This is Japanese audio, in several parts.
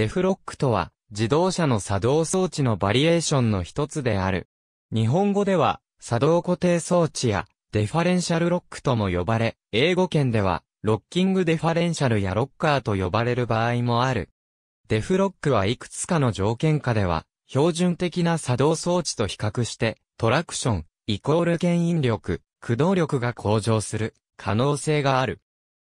デフロックとは、自動車の作動装置のバリエーションの一つである。日本語では、作動固定装置や、デファレンシャルロックとも呼ばれ、英語圏では、ロッキングデファレンシャルやロッカーと呼ばれる場合もある。デフロックはいくつかの条件下では、標準的な作動装置と比較して、トラクション、イコール牽引力、駆動力が向上する可能性がある。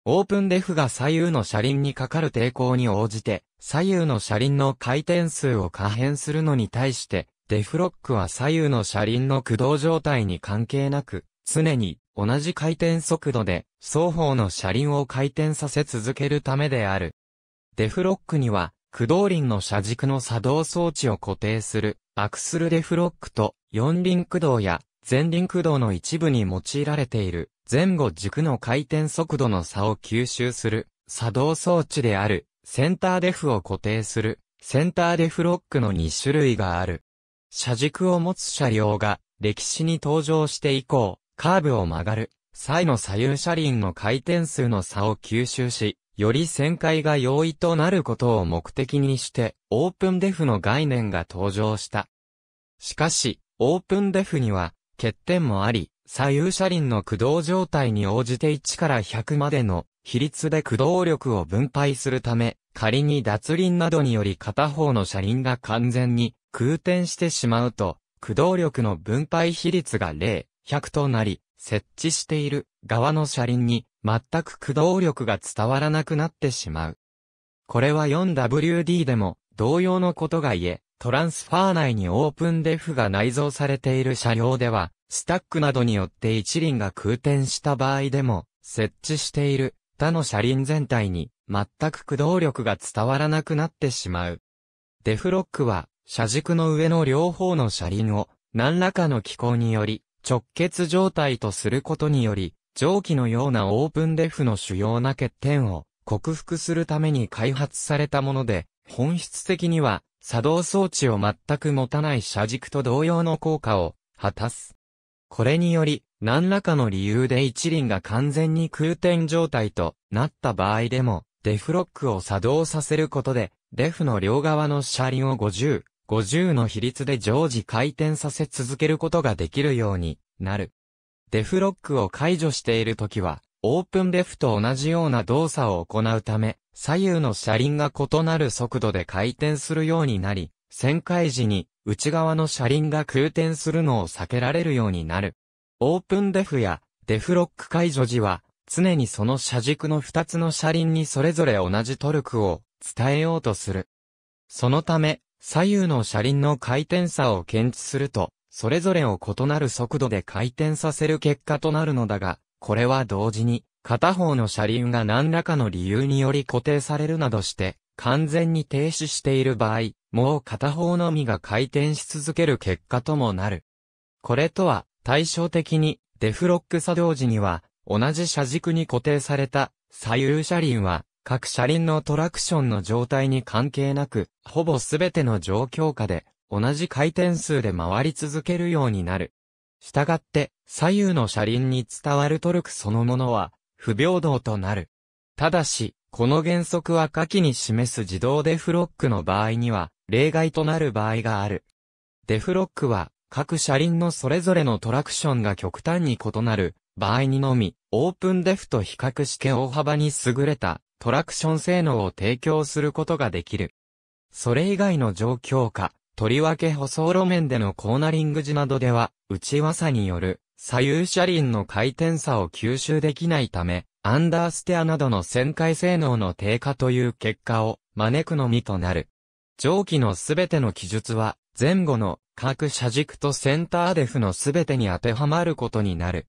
オープンデフが左右の車輪にかかる抵抗に応じて、左右の車輪の回転数を可変するのに対して、デフロックは左右の車輪の駆動状態に関係なく、常に同じ回転速度で双方の車輪を回転させ続けるためである。デフロックには、駆動輪の車軸の作動装置を固定するアクスルデフロックと四輪駆動や前輪駆動の一部に用いられている前後軸の回転速度の差を吸収する作動装置であるセンターデフを固定するセンターデフロックの2種類がある。車軸を持つ車両が歴史に登場して以降、カーブを曲がる際の左右車輪の回転数の差を吸収し、より旋回が容易となることを目的にして、オープンデフの概念が登場した。しかし、オープンデフには欠点もあり、左右車輪の駆動状態に応じて1から100までの比率で駆動力を分配するため、仮に脱輪などにより片方の車輪が完全に空転してしまうと、駆動力の分配比率が0、100となり、設置している側の車輪に全く駆動力が伝わらなくなってしまう。これは 4WD でも同様のことが言え、トランスファー内にオープンデフが内蔵されている車両では、スタックなどによって一輪が空転した場合でも、設置している他の車輪全体に全く駆動力が伝わらなくなってしまう。デフロックは、車軸の上の両方の車輪を何らかの機構により直結状態とすることにより、蒸気のようなオープンデフの主要な欠点を克服するために開発されたもので、本質的には作動装置を全く持たない車軸と同様の効果を果たす。これにより、何らかの理由で一輪が完全に空転状態となった場合でも、デフロックを作動させることで、デフの両側の車輪を50、50の比率で常時回転させ続けることができるようになる。デフロックを解除しているときは、オープンデフと同じような動作を行うため、左右の車輪が異なる速度で回転するようになり、旋回時に内側の車輪が空転するのを避けられるようになる。オープンデフやデフロック解除時は、常にその車軸の2つの車輪にそれぞれ同じトルクを伝えようとする。そのため、左右の車輪の回転差を検知すると、それぞれを異なる速度で回転させる結果となるのだが、これは同時に、片方の車輪が何らかの理由により固定されるなどして、完全に停止している場合、もう片方のみが回転し続ける結果ともなる。これとは、対照的に、デフロック作動時には、同じ車軸に固定された、左右車輪は、各車輪のトラクションの状態に関係なく、ほぼすべての状況下で、同じ回転数で回り続けるようになる。したがって、左右の車輪に伝わるトルクそのものは、不平等となる。ただし、この原則は下記に示す自動デフロックの場合には、例外となる場合がある。デフロックは、各車輪のそれぞれのトラクションが極端に異なる場合にのみ、オープンデフと比較して大幅に優れたトラクション性能を提供することができる。それ以外の状況下、とりわけ舗装路面でのコーナリング時などでは、内技による左右車輪の回転差を吸収できないため、アンダーステアなどの旋回性能の低下という結果を招くのみとなる。上記のすべての記述は、前後の各車軸とセンターデフのすべてに当てはまることになる。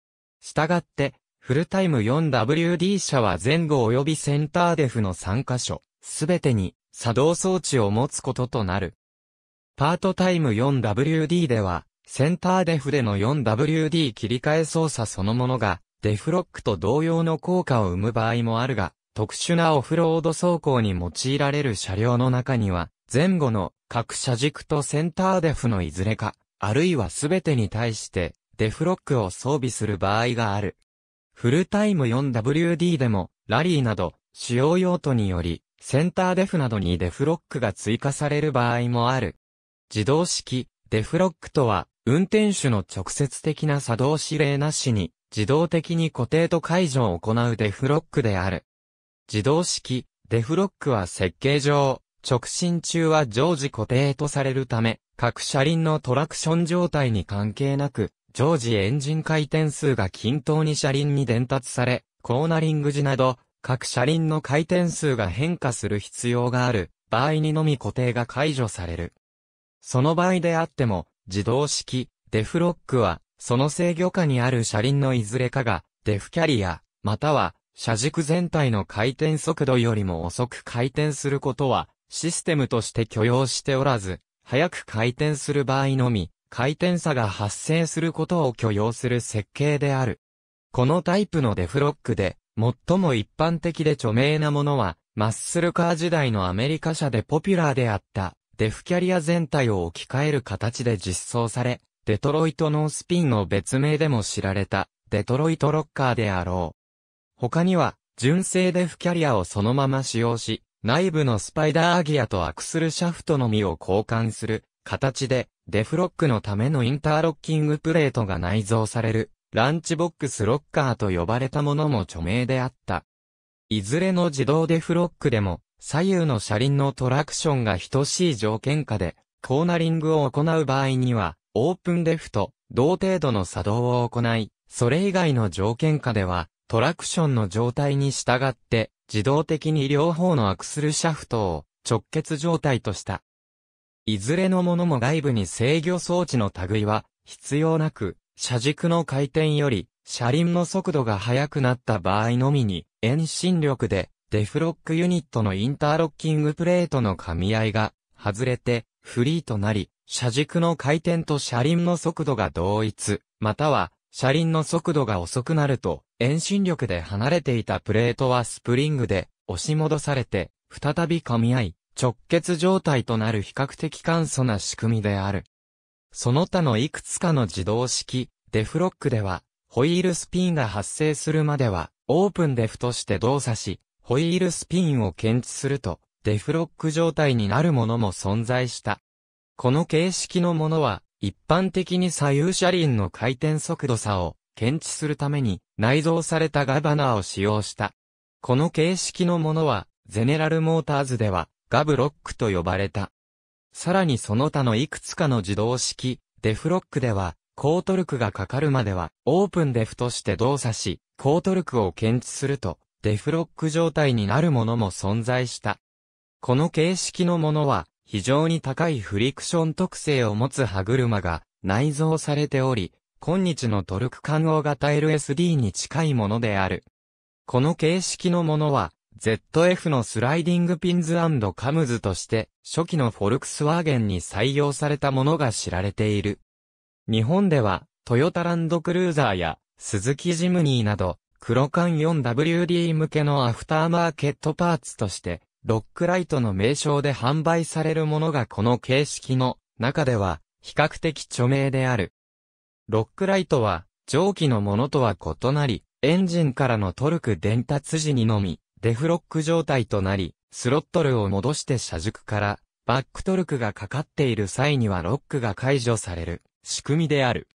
したがって、フルタイム 4WD 車は前後及びセンターデフの3箇所、すべてに作動装置を持つこととなる。パートタイム 4WD では、センターデフでの 4WD 切り替え操作そのものが、デフロックと同様の効果を生む場合もあるが、特殊なオフロード走行に用いられる車両の中には、前後の各車軸とセンターデフのいずれか、あるいはすべてに対してデフロックを装備する場合がある。フルタイム 4WD でも、ラリーなど、使用用途により、センターデフなどにデフロックが追加される場合もある。自動式、デフロックとは、運転手の直接的な作動指令なしに、自動的に固定と解除を行うデフロックである。自動式、デフロックは設計上、直進中は常時固定とされるため、各車輪のトラクション状態に関係なく、常時エンジン回転数が均等に車輪に伝達され、コーナリング時など、各車輪の回転数が変化する必要がある場合にのみ固定が解除される。その場合であっても、自動式、デフロックは、その制御下にある車輪のいずれかが、デフキャリア、または、車軸全体の回転速度よりも遅く回転することはシステムとして許容しておらず、早く回転する場合のみ、回転差が発生することを許容する設計である。このタイプのデフロックで、最も一般的で著名なものは、マッスルカー時代のアメリカ車でポピュラーであった、デフキャリア全体を置き換える形で実装され、デトロイトノースピンの別名でも知られた、デトロイトロッカーであろう。他には、純正デフキャリアをそのまま使用し、内部のスパイダーアギアとアクスルシャフトのみを交換する形で、デフロックのためのインターロッキングプレートが内蔵される、ランチボックスロッカーと呼ばれたものも著名であった。いずれの自動デフロックでも、左右の車輪のトラクションが等しい条件下で、コーナリングを行う場合には、オープンデフと同程度の作動を行い、それ以外の条件下では、トラクションの状態に従って、自動的に両方のアクスルシャフトを直結状態とした。いずれのものも外部に制御装置の類は必要なく、車軸の回転より車輪の速度が速くなった場合のみに遠心力でデフロックユニットのインターロッキングプレートの噛み合いが外れてフリーとなり、車軸の回転と車輪の速度が同一、または車輪の速度が遅くなると遠心力で離れていたプレートはスプリングで押し戻されて、再び噛み合い、直結状態となる比較的簡素な仕組みである。その他のいくつかの自動式、デフロックでは、ホイールスピンが発生するまでは、オープンデフとして動作し、ホイールスピンを検知すると、デフロック状態になるものも存在した。この形式のものは、一般的に左右車輪の回転速度差を検知するために内蔵されたガバナーを使用した。この形式のものは、ゼネラルモーターズでは、ガブロックと呼ばれた。さらにその他のいくつかの自動式、デフロックでは、高トルクがかかるまでは、オープンデフとして動作し、高トルクを検知すると、デフロック状態になるものも存在した。この形式のものは、非常に高いフリクション特性を持つ歯車が内蔵されており、今日のトルク感応型 LSD に近いものである。この形式のものは、ZF のスライディングピンズカムズとして、初期のフォルクスワーゲンに採用されたものが知られている。日本では、トヨタランドクルーザーや、スズキジムニーなど、クロカン 4WD 向けのアフターマーケットパーツとして、ロックライトの名称で販売されるものがこの形式の中では比較的著名である。ロックライトは、蒸気のものとは異なり、エンジンからのトルク伝達時にのみ、デフロック状態となり、スロットルを戻して車軸から、バックトルクがかかっている際にはロックが解除される、仕組みである。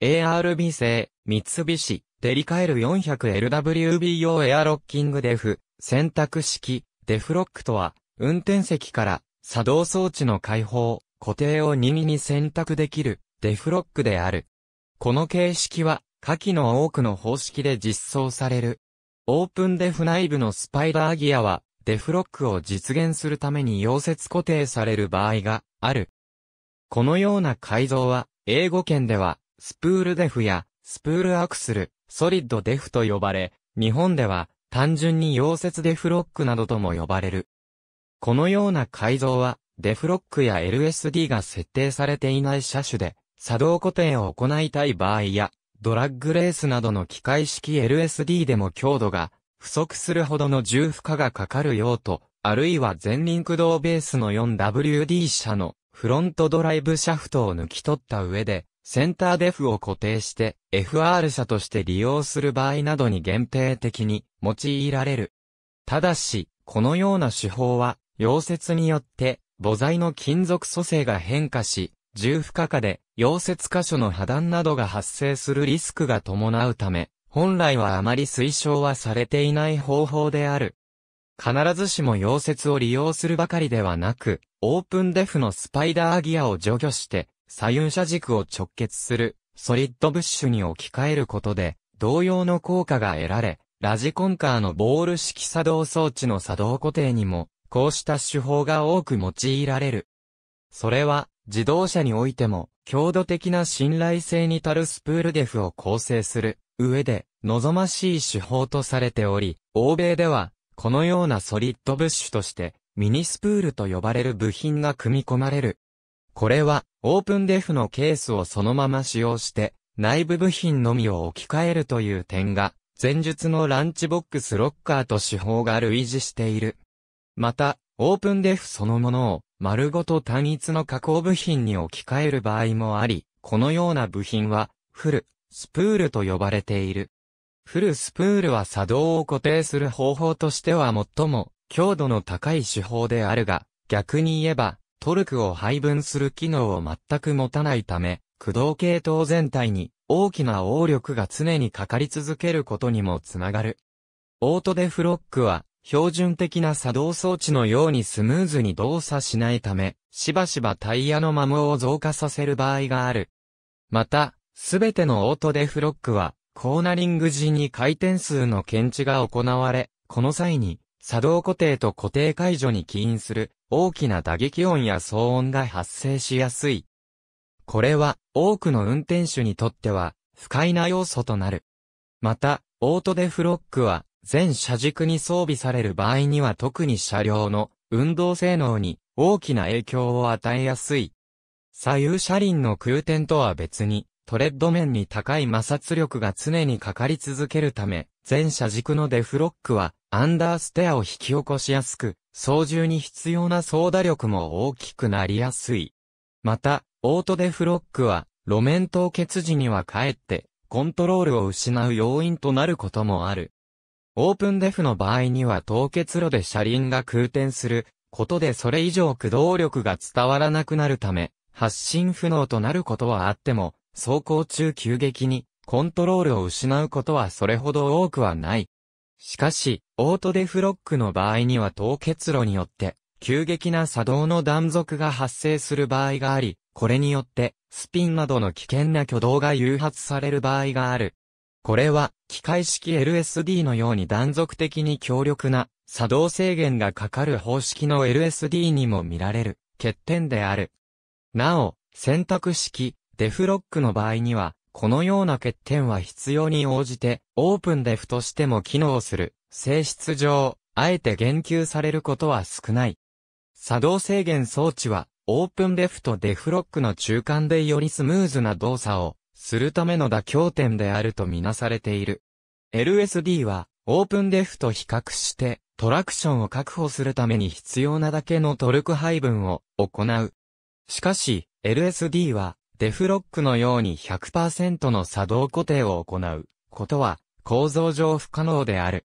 ARB 製、三菱、デリカエル 400LWB 用エアロッキングデフ、選択式、デフロックとは、運転席から作動装置の解放、固定を任意に選択できる、デフロックである。この形式は、下記の多くの方式で実装される。オープンデフ内部のスパイダーギアは、デフロックを実現するために溶接固定される場合がある。このような改造は、英語圏では、スプールデフや、スプールアクスル、ソリッドデフと呼ばれ、日本では、単純に溶接デフロックなどとも呼ばれる。このような改造は、デフロックや LSD が設定されていない車種で、作動固定を行いたい場合や、ドラッグレースなどの機械式 LSD でも強度が不足するほどの重負荷がかかる用途、あるいは前輪駆動ベースの 4WD 車のフロントドライブシャフトを抜き取った上で、センターデフを固定して FR 車として利用する場合などに限定的に用いられる。ただし、このような手法は、溶接によって母材の金属組成が変化し、重負荷下で、溶接箇所の破断などが発生するリスクが伴うため、本来はあまり推奨はされていない方法である。必ずしも溶接を利用するばかりではなく、オープンデフのスパイダーギアを除去して、左右車軸を直結する、ソリッドブッシュに置き換えることで、同様の効果が得られ、ラジコンカーのボール式作動装置の作動固定にも、こうした手法が多く用いられる。それは、自動車においても、強度的な信頼性に足るスプールデフを構成する上で望ましい手法とされており、欧米ではこのようなソリッドブッシュとしてミニスプールと呼ばれる部品が組み込まれる。これはオープンデフのケースをそのまま使用して内部部品のみを置き換えるという点が前述のランチボックスロッカーと手法が類似している。また、オープンデフそのものを丸ごと単一の加工部品に置き換える場合もあり、このような部品は、フル、スプールと呼ばれている。フルスプールは作動を固定する方法としては最も強度の高い手法であるが、逆に言えば、トルクを配分する機能を全く持たないため、駆動系統全体に大きな応力が常にかかり続けることにもつながる。オートデフロックは標準的な作動装置のようにスムーズに動作しないため、しばしばタイヤの摩耗を増加させる場合がある。また、すべてのオートデフロックは、コーナリング時に回転数の検知が行われ、この際に、作動固定と固定解除に起因する大きな打撃音や騒音が発生しやすい。これは多くの運転手にとっては不快な要素となる。また、オートデフロックは全車軸に装備される場合には特に車両の運動性能に大きな影響を与えやすい。左右車輪の空転とは別に、トレッド面に高い摩擦力が常にかかり続けるため、全車軸のデフロックはアンダーステアを引き起こしやすく、操縦に必要な操舵力も大きくなりやすい。また、オートデフロックは路面凍結時にはかえってコントロールを失う要因となることもある。オープンデフの場合には凍結路で車輪が空転することでそれ以上駆動力が伝わらなくなるため、発進不能となることはあっても、走行中急激にコントロールを失うことはそれほど多くはない。しかし、オートデフロックの場合には凍結路によって、急激な作動の断続が発生する場合があり、これによって、スピンなどの危険な挙動が誘発される場合がある。これは、機械式 LSD のように断続的に強力な作動制限がかかる方式の LSD にも見られる欠点である。なお、選択式、デフロックの場合には、このような欠点は必要に応じて、オープンデフとしても機能する、性質上、あえて言及されることは少ない。作動制限装置は、オープンデフとデフロックの中間でよりスムーズな動作をするための妥協点であるとみなされている。LSD は、オープンデフと比較して、トラクションを確保するために必要なだけのトルク配分を行う。しかし、LSD は、デフロックのように100%の作動固定を行うことは構造上不可能である。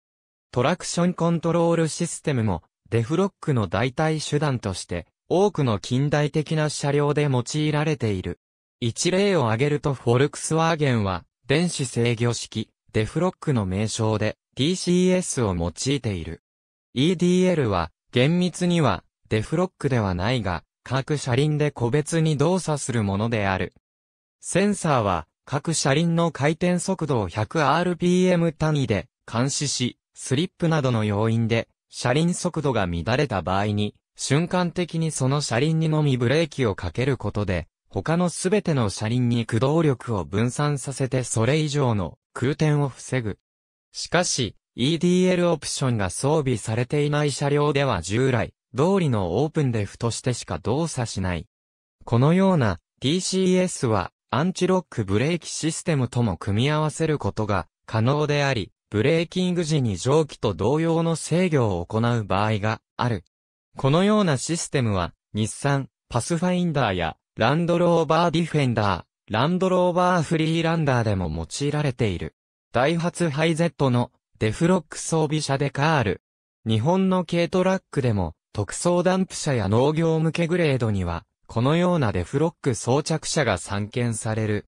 トラクションコントロールシステムもデフロックの代替手段として多くの近代的な車両で用いられている。一例を挙げるとフォルクスワーゲンは、電子制御式、デフロックの名称で DCS を用いている。EDL は、厳密には、デフロックではないが、各車輪で個別に動作するものである。センサーは、各車輪の回転速度を 100rpm 単位で監視し、スリップなどの要因で、車輪速度が乱れた場合に、瞬間的にその車輪にのみブレーキをかけることで、他のすべての車輪に駆動力を分散させてそれ以上の空転を防ぐ。しかし、EDL オプションが装備されていない車両では従来、通りのオープンデフとしてしか動作しない。このような TCS はアンチロックブレーキシステムとも組み合わせることが可能であり、ブレーキング時に蒸気と同様の制御を行う場合がある。このようなシステムは日産、パスファインダーやランドローバーディフェンダー、ランドローバーフリーランダーでも用いられている。ダイハツハイゼットのデフロック装備車でカール。日本の軽トラックでも特装ダンプ車や農業向けグレードにはこのようなデフロック装着車が散見される。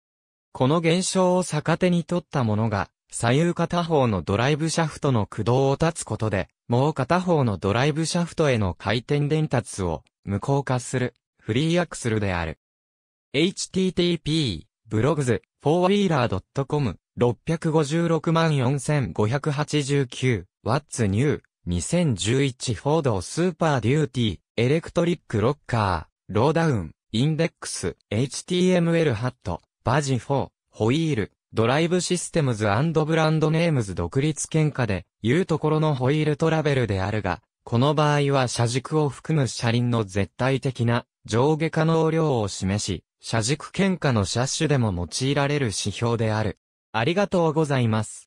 この現象を逆手に取ったものが左右片方のドライブシャフトの駆動を立つことでもう片方のドライブシャフトへの回転伝達を無効化する。フリーアクスルである。http, ブログズ、フォー e ィーラー .com、656万4589、What's New、2011フォードスーパーデューティー、エレクトリックロッカー、ローダウン、インデックス、HTML ハット、バジ4、ホイール、ドライブシステムズブランドネームズ独立喧嘩で、いうところのホイールトラベルであるが、この場合は車軸を含む車輪の絶対的な上下可能量を示し、車軸喧嘩の車種でも用いられる指標である。ありがとうございます。